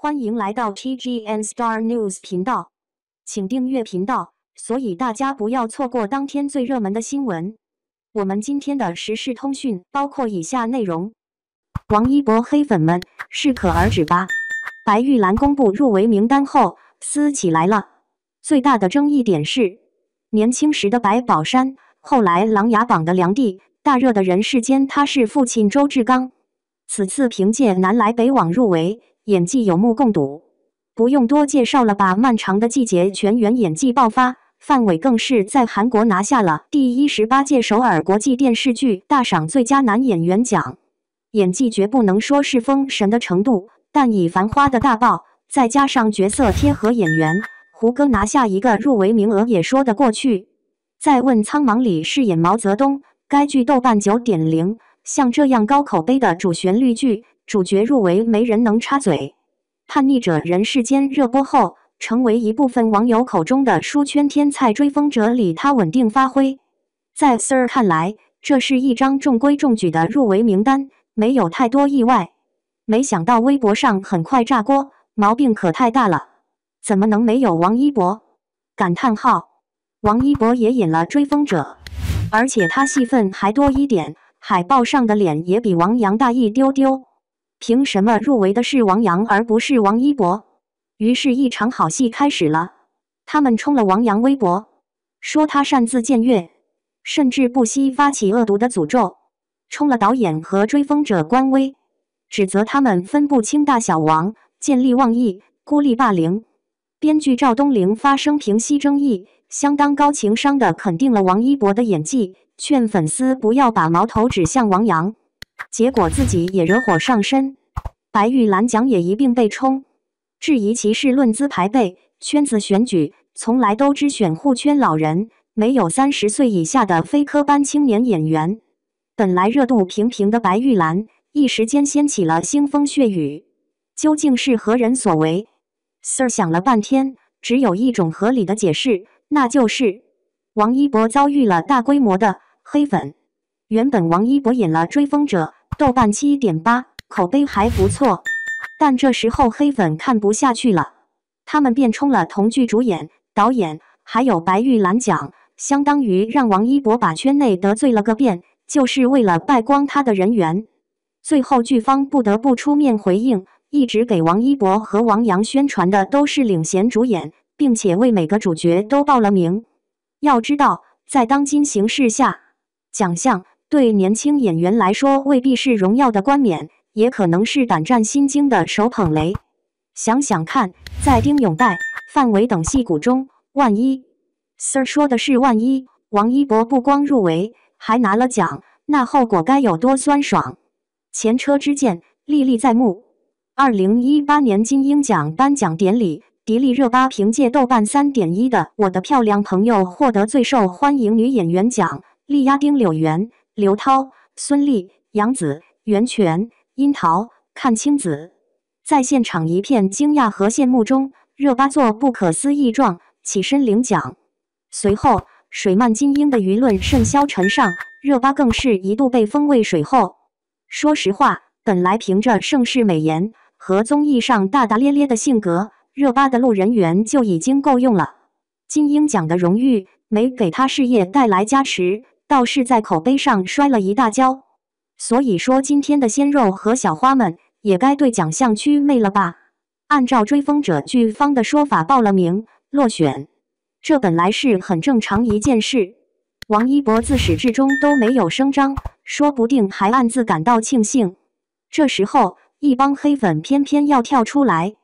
欢迎来到 TGN Star News 频道，请订阅频道，所以大家不要错过当天最热门的新闻。我们今天的时事通讯包括以下内容：王一博黑粉们适可而止吧。白玉兰公布入围名单后撕起来了。最大的争议点是，年轻时的白宝山，后来《琅琊榜》的梁帝，大热的《人世间》，他是父亲周志刚。此次凭借《南来北往》入围。演技有目共睹，不用多介绍了吧。漫长的季节全员演技爆发，范伟更是在韩国拿下了第十八届首尔国际电视剧大赏最佳男演员奖。演技绝不能说是封神的程度，但以《繁花》的大爆，再加上角色贴合演员，胡歌拿下一个入围名额也说得过去。再问苍茫》里饰演毛泽东，该剧豆瓣九点零，像这样高口碑的主旋律剧。主角入围，没人能插嘴。叛逆者人世间热播后，成为一部分网友口中的书圈天才。追风者里他稳定发挥，在 Sir 看来，这是一张中规中矩的入围名单，没有太多意外。没想到微博上很快炸锅，毛病可太大了！怎么能没有王一博？感叹号！王一博也引了追风者，而且他戏份还多一点，海报上的脸也比王洋大一丢丢。凭什么入围的是王阳而不是王一博？于是，一场好戏开始了。他们冲了王阳微博，说他擅自僭越，甚至不惜发起恶毒的诅咒；冲了导演和追风者官微，指责他们分不清大小王，见利忘义，孤立霸凌。编剧赵东玲发声平息争议，相当高情商地肯定了王一博的演技，劝粉丝不要把矛头指向王阳。结果自己也惹火上身，白玉兰奖也一并被冲，质疑歧视、论资排辈、圈子选举，从来都只选护圈老人，没有三十岁以下的非科班青年演员。本来热度平平的白玉兰，一时间掀起了腥风血雨。究竟是何人所为？Sir 想了半天，只有一种合理的解释，那就是王一博遭遇了大规模的黑粉。原本王一博演了《追风者》。豆瓣七点八，口碑还不错，但这时候黑粉看不下去了，他们便冲了同剧主演、导演，还有白玉兰奖，相当于让王一博把圈内得罪了个遍，就是为了败光他的人缘。最后剧方不得不出面回应，一直给王一博和王阳宣传的都是领衔主演，并且为每个主角都报了名。要知道，在当今形势下，奖项。对年轻演员来说，未必是荣耀的冠冕，也可能是胆战心惊的手捧雷。想想看，在丁勇岱、范伟等戏骨中，万一 Sir 说的是万一，王一博不光入围，还拿了奖，那后果该有多酸爽？前车之鉴历历在目。二零一八年金鹰奖颁奖典礼，迪丽热巴凭借豆瓣三点一的《我的漂亮朋友》获得最受欢迎女演员奖，力压丁柳元。刘涛、孙俪、杨紫、袁泉、殷桃、阚清子，在现场一片惊讶和羡慕中，热巴做不可思议状，起身领奖。随后，水漫金鹰的舆论甚嚣尘上，热巴更是一度被封为水后。说实话，本来凭着盛世美颜和综艺上大大咧咧的性格，热巴的路人缘就已经够用了。金鹰奖的荣誉没给她事业带来加持。倒是在口碑上摔了一大跤，所以说今天的鲜肉和小花们也该对奖项祛魅了吧？按照追风者剧方的说法，报了名落选，这本来是很正常一件事。王一博自始至终都没有声张，说不定还暗自感到庆幸。这时候，一帮黑粉偏偏要跳出来，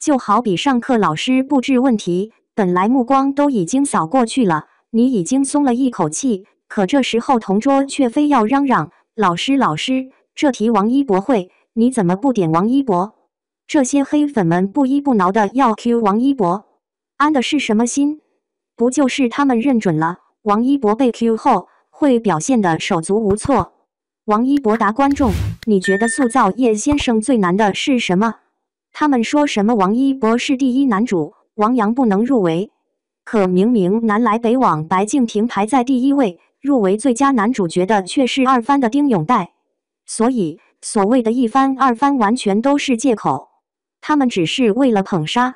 就好比上课老师布置问题，本来目光都已经扫过去了，你已经松了一口气。可这时候，同桌却非要嚷嚷：“老师，老师，这题王一博会，你怎么不点王一博？”这些黑粉们不依不挠的要 Q 王一博，安的是什么心？不就是他们认准了王一博被 Q 后会表现的手足无措？王一博答观众：“你觉得塑造叶先生最难的是什么？”他们说什么王一博是第一男主，王阳不能入围。可明明南来北往，白敬亭排在第一位。入围最佳男主角的却是二番的丁永岱，所以所谓的一番二番完全都是借口，他们只是为了捧杀，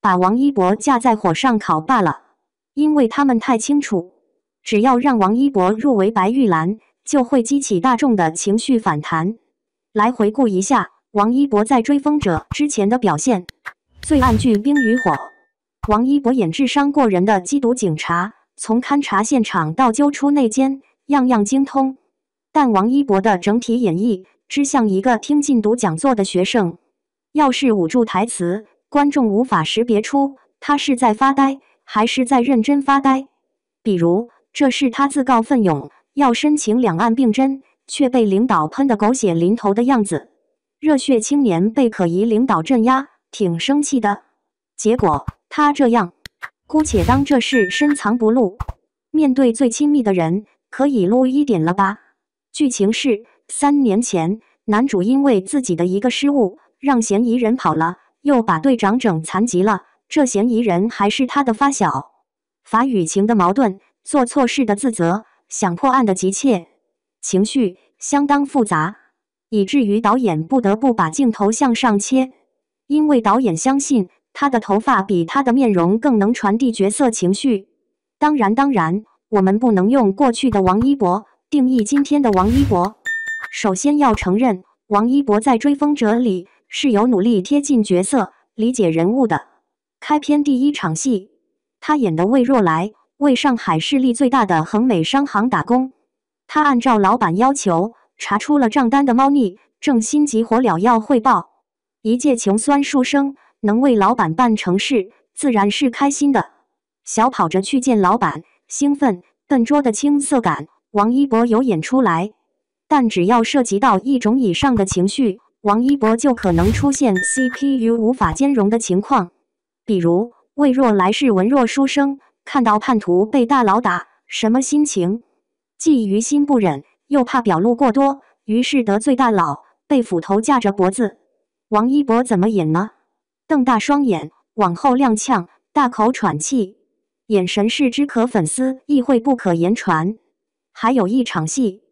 把王一博架在火上烤罢了。因为他们太清楚，只要让王一博入围白玉兰，就会激起大众的情绪反弹。来回顾一下王一博在《追风者》之前的表现，《罪案剧冰与火》，王一博演智商过人的缉毒警察。从勘察现场到揪出内奸，样样精通。但王一博的整体演绎，只像一个听禁毒讲座的学生。要是捂住台词，观众无法识别出他是在发呆，还是在认真发呆。比如，这是他自告奋勇要申请两岸并针，却被领导喷得狗血淋头的样子。热血青年被可疑领导镇压，挺生气的。结果他这样。姑且当这事深藏不露，面对最亲密的人，可以露一点了吧？剧情是：三年前，男主因为自己的一个失误，让嫌疑人跑了，又把队长整残疾了。这嫌疑人还是他的发小。法与情的矛盾，做错事的自责，想破案的急切，情绪相当复杂，以至于导演不得不把镜头向上切，因为导演相信。他的头发比他的面容更能传递角色情绪。当然，当然，我们不能用过去的王一博定义今天的王一博。首先要承认，王一博在《追风者》里是有努力贴近角色、理解人物的。开篇第一场戏，他演的魏若来为上海势力最大的恒美商行打工，他按照老板要求查出了账单的猫腻，正心急火燎要汇报。一介穷酸书生。能为老板办成事，自然是开心的。小跑着去见老板，兴奋、笨拙的青涩感，王一博有演出来。但只要涉及到一种以上的情绪，王一博就可能出现 CPU 无法兼容的情况。比如魏若来是文弱书生，看到叛徒被大佬打，什么心情？既于心不忍，又怕表露过多，于是得罪大佬，被斧头架着脖子。王一博怎么演呢？瞪大双眼，往后踉跄，大口喘气，眼神是只可粉丝意会，不可言传。还有一场戏，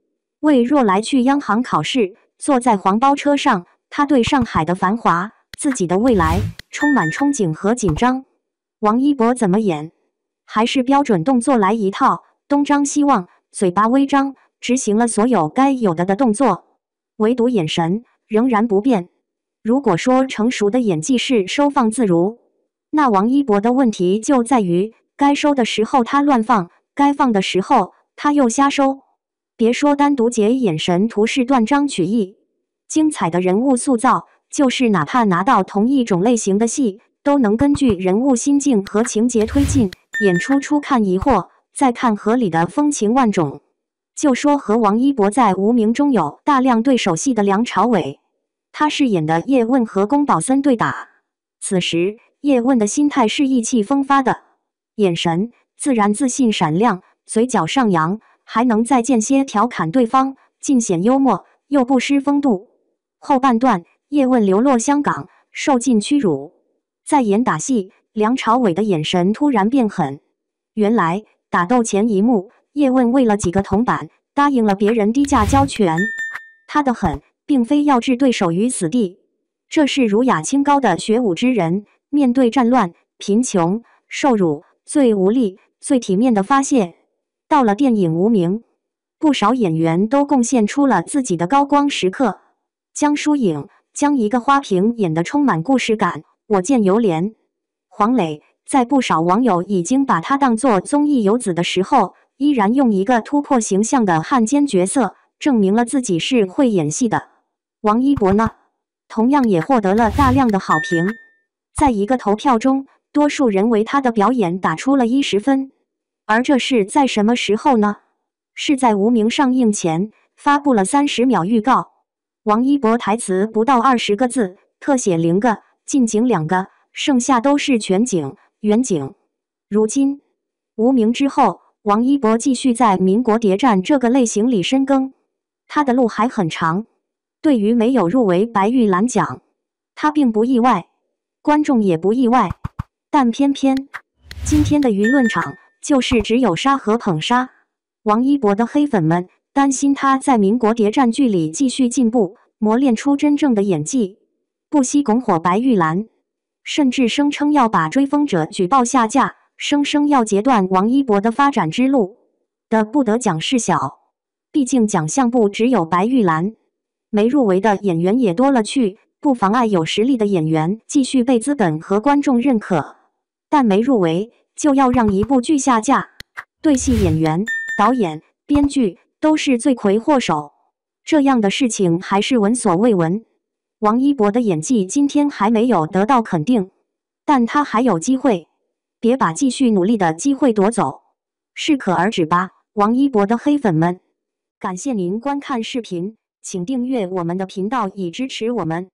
魏若来去央行考试，坐在黄包车上，他对上海的繁华、自己的未来充满憧憬和紧张。王一博怎么演？还是标准动作来一套，东张西望，嘴巴微张，执行了所有该有的的动作，唯独眼神仍然不变。如果说成熟的演技是收放自如，那王一博的问题就在于该收的时候他乱放，该放的时候他又瞎收。别说单独截眼神图是断章取义，精彩的人物塑造就是哪怕拿到同一种类型的戏，都能根据人物心境和情节推进演出。初看疑惑，再看合理的风情万种。就说和王一博在《无名》中有大量对手戏的梁朝伟。他饰演的叶问和宫保森对打，此时叶问的心态是意气风发的，眼神自然自信闪亮，嘴角上扬，还能在间歇调侃对方，尽显幽默又不失风度。后半段，叶问流落香港，受尽屈辱，在演打戏，梁朝伟的眼神突然变狠。原来打斗前一幕，叶问为了几个铜板答应了别人低价交权，他的狠。并非要置对手于死地，这是儒雅清高的学武之人面对战乱、贫穷、受辱最无力、最体面的发泄。到了电影《无名》，不少演员都贡献出了自己的高光时刻。江疏影将一个花瓶演得充满故事感，我见犹怜；黄磊在不少网友已经把他当做综艺游子的时候，依然用一个突破形象的汉奸角色，证明了自己是会演戏的。王一博呢，同样也获得了大量的好评。在一个投票中，多数人为他的表演打出了一十分。而这是在什么时候呢？是在《无名》上映前发布了三十秒预告。王一博台词不到二十个字，特写零个，近景两个，剩下都是全景、远景。如今，《无名》之后，王一博继续在民国谍战这个类型里深耕，他的路还很长。对于没有入围白玉兰奖，他并不意外，观众也不意外，但偏偏今天的舆论场就是只有杀和捧杀。王一博的黑粉们担心他在民国谍战剧里继续进步，磨练出真正的演技，不惜拱火白玉兰，甚至声称要把《追风者》举报下架，声称要截断王一博的发展之路的不得奖事小，毕竟奖项不只有白玉兰。没入围的演员也多了去，不妨碍有实力的演员继续被资本和观众认可。但没入围就要让一部剧下架，对戏演员、导演、编剧都是罪魁祸首。这样的事情还是闻所未闻。王一博的演技今天还没有得到肯定，但他还有机会，别把继续努力的机会夺走。适可而止吧，王一博的黑粉们。感谢您观看视频。请订阅我们的频道，以支持我们。